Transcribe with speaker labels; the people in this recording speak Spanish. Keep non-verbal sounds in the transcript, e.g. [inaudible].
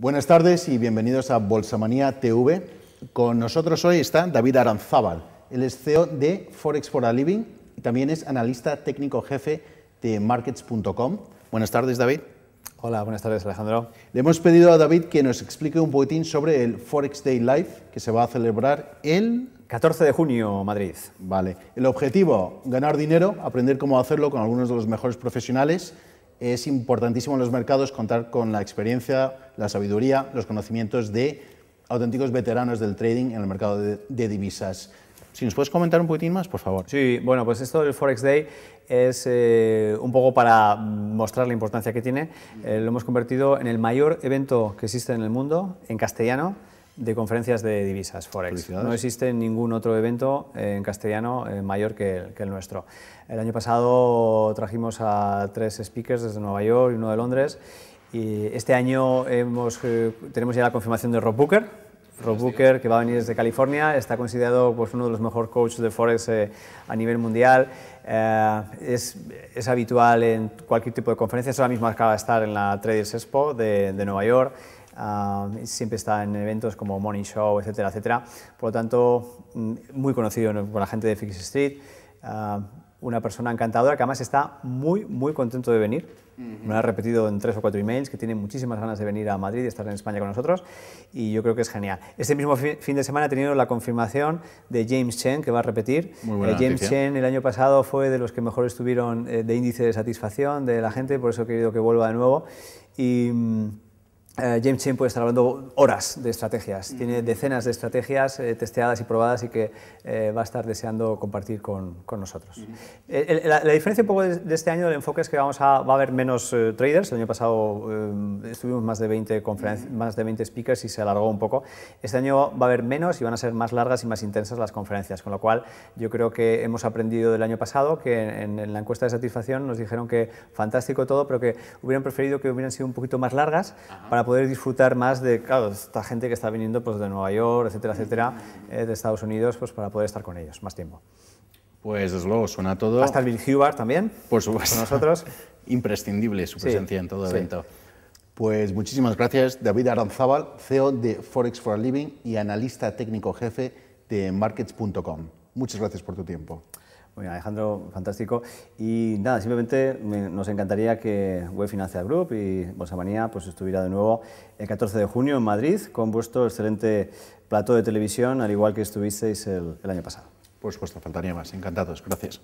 Speaker 1: Buenas tardes y bienvenidos a Bolsamanía TV. Con nosotros hoy está David Aranzábal, el CEO de Forex for a Living y también es analista técnico jefe de markets.com. Buenas tardes, David. Hola, buenas tardes, Alejandro. Le hemos pedido a David que nos explique un poquitín sobre el Forex Day Live que se va a celebrar el 14 de junio, Madrid. Vale. El objetivo, ganar dinero, aprender cómo hacerlo con algunos de los mejores profesionales es importantísimo en los mercados contar con la experiencia, la sabiduría, los conocimientos de auténticos veteranos del trading en el mercado de, divisas. Si nos puedes comentar un poquitín más, por favor. Sí, bueno, pues esto del Forex Day es
Speaker 2: eh, un poco para mostrar la importancia que tiene. Eh, lo hemos convertido en el mayor evento que existe en el mundo en castellano de conferencias de divisas, Forex. No existe ningún otro evento en castellano eh, mayor que, el nuestro. El año pasado trajimos a tres speakers desde Nueva York y uno de Londres. Y este año eh, tenemos ya la confirmación de Rob Booker, Rob Booker, que va a venir desde California, está considerado pues, uno de los mejores coaches de Forex eh, a nivel mundial. es, habitual en cualquier tipo de conferencias, ahora mismo acaba de estar en la Traders Expo de Nueva York. Ah, siempre está en eventos como Morning Show, etcétera, etcétera. Por lo tanto, mm, muy conocido por la gente de Fix Street. Ah, una persona encantadora que además está muy, muy contento de venir. Me lo ha repetido en tres o cuatro emails que tiene muchísimas ganas de venir a Madrid y estar en España con nosotros y yo creo que es genial. Este mismo fin de semana ha tenido la confirmación de James Chen, que va a repetir. Eh, James Chen el año pasado fue de los que mejor estuvieron eh, de índice de satisfacción de la gente, por eso he querido que vuelva de nuevo. Y mm, eh, James Chen puede estar hablando horas de estrategias, mm. tiene decenas de estrategias eh, testeadas y probadas y que eh, va a estar deseando compartir con, con nosotros. Mm. la, diferencia un poco de, este año del enfoque es que vamos a, va a haber menos traders, el año pasado estuvimos más de, 20 conferencias, mm. más de 20 speakers y se alargó un poco, este año va a haber menos y van a ser más largas y más intensas las conferencias, con lo cual yo creo que hemos aprendido del año pasado que en, la encuesta de satisfacción nos dijeron que fantástico todo, pero que hubieran preferido que hubieran sido un poquito más largas para poder disfrutar más de, claro, esta gente que está viniendo pues, de Nueva York, etcétera, etcétera, eh, de Estados Unidos, pues para poder estar con ellos más tiempo.
Speaker 1: Pues desde luego, suena todo... Hasta Bill también, por supuesto. con nosotros. [laughs] Imprescindible su presencia en todo evento. Pues muchísimas gracias, David Aranzábal, CEO de Forex for a Living y analista técnico jefe de markets.com. Muchas gracias por tu tiempo. Alejandro, fantástico. Y nada,
Speaker 2: simplemente nos encantaría que Web Financial Group y Bolsa Manía pues, estuviera de nuevo el 14 de junio en Madrid con vuestro excelente plato de televisión, al igual que estuvisteis el, el año pasado. Por supuesto, faltaría más. Encantados. Gracias.